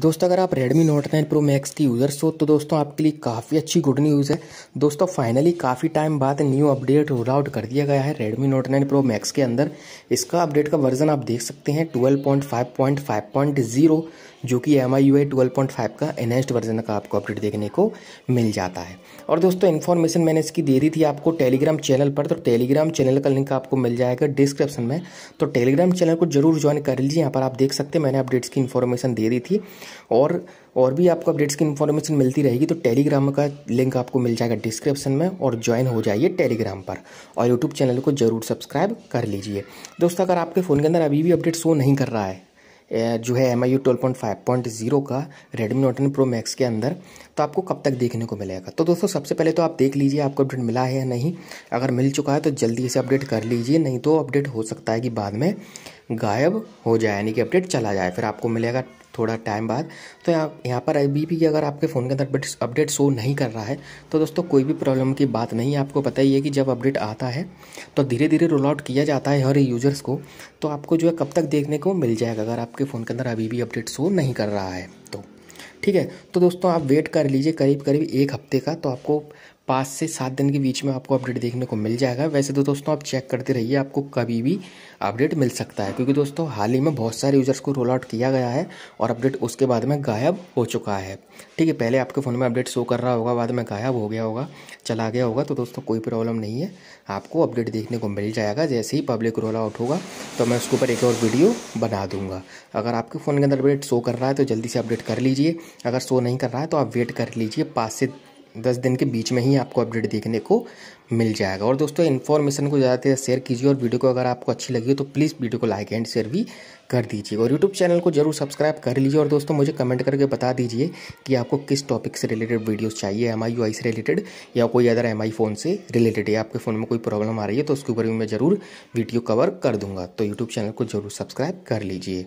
दोस्तों अगर आप Redmi Note 9 Pro Max की यूज़र्स हो तो दोस्तों आपके लिए काफ़ी अच्छी गुड न्यूज़ है दोस्तों फाइनली काफ़ी टाइम बाद न्यू अपडेट रोल आउट कर दिया गया है Redmi Note 9 Pro Max के अंदर इसका अपडेट का वर्जन आप देख सकते हैं 12.5.5.0 जो कि M I U I twelve point five का एनहेंस्ड वर्जन का आपको अपडेट देखने को मिल जाता है और दोस्तों इन्फॉर्मेशन मैंने इसकी दे दी थी आपको टेलीग्राम चैनल पर तो टेलीग्राम चैनल का लिंक आपको मिल जाएगा डिस्क्रिप्शन में तो टेलीग्राम चैनल को जरूर ज्वाइन कर लीजिए यहाँ पर आप देख सकते हैं मैंने अपडेट्स की इन्फॉर्मेशन दे दी थी और और भी आपको अपडेट्स की इन्फॉर्मेशन मिलती रहेगी तो टेलीग्राम का लिंक आपको मिल जाएगा डिस्क्रिप्शन में और ज्वाइन हो जाइए टेलीग्राम पर और यूट्यूब चैनल को जरूर सब्सक्राइब कर लीजिए दोस्तों अगर आपके फ़ोन के अंदर अभी भी अपडेट शो नहीं कर रहा है जो है M I U twelve point five point zero का रेडमी नोटन प्रो मैक्स के अंदर तो आपको कब तक देखने को मिलेगा तो दोस्तों सबसे पहले तो आप देख लीजिए आपको अपडेट मिला है या नहीं अगर मिल चुका है तो जल्दी से अपडेट कर लीजिए नहीं तो अपडेट हो सकता है कि बाद में गायब हो जाए यानी कि अपडेट चला जाए फिर आपको मिलेगा थोड़ा टाइम बाद तो यहाँ यहाँ पर अभी भी अगर आपके फ़ोन के अंदर अपडेट अपडेट शो नहीं कर रहा है तो दोस्तों कोई भी प्रॉब्लम की बात नहीं है आपको पता ही है कि जब अपडेट आता है तो धीरे धीरे रोल आउट किया जाता है हर यूज़र्स को तो आपको जो है कब तक देखने को मिल जाएगा अगर आपके फ़ोन के अंदर अभी भी अपडेट शो नहीं कर रहा है तो ठीक है तो दोस्तों आप वेट कर लीजिए करीब करीब एक हफ्ते का तो आपको पाँच से सात दिन के बीच में आपको अपडेट देखने को मिल जाएगा वैसे तो दोस्तों आप चेक करते रहिए आपको कभी भी अपडेट मिल सकता है क्योंकि दोस्तों हाल ही में बहुत सारे यूज़र्स को रोल आउट किया गया है और अपडेट उसके बाद में गायब हो चुका है ठीक है पहले आपके फ़ोन में अपडेट शो कर रहा होगा बाद में गायब हो गया होगा चला गया होगा तो दोस्तों कोई प्रॉब्लम नहीं है आपको अपडेट देखने को मिल जाएगा जैसे ही पब्लिक रोल आउट होगा तो मैं उसके ऊपर एक और वीडियो बना दूंगा अगर आपके फ़ोन के अंदर अपडेट शो कर रहा है तो जल्दी से अपडेट कर लीजिए अगर शो नहीं कर रहा है तो आप वेट कर लीजिए पाँच से दस दिन के बीच में ही आपको अपडेट देखने को मिल जाएगा और दोस्तों इन्फॉर्मेशन को ज़्यादा से शेयर कीजिए और वीडियो को अगर आपको अच्छी लगी हो तो प्लीज़ वीडियो को लाइक एंड शेयर भी कर दीजिए और यूट्यूब चैनल को जरूर सब्सक्राइब कर लीजिए और दोस्तों मुझे कमेंट करके बता दीजिए कि आपको किस टॉपिक से रिलेटेड वीडियोज़ चाहिए एम आई से रिलेटेड या कोई अदर एम फ़ोन से रिलेटेड या आपके फ़ोन में कोई प्रॉब्लम आ रही है तो उसके ऊपर भी मैं ज़रूर वीडियो कवर कर दूँगा तो यूट्यूब चैनल को जरूर सब्सक्राइब कर लीजिए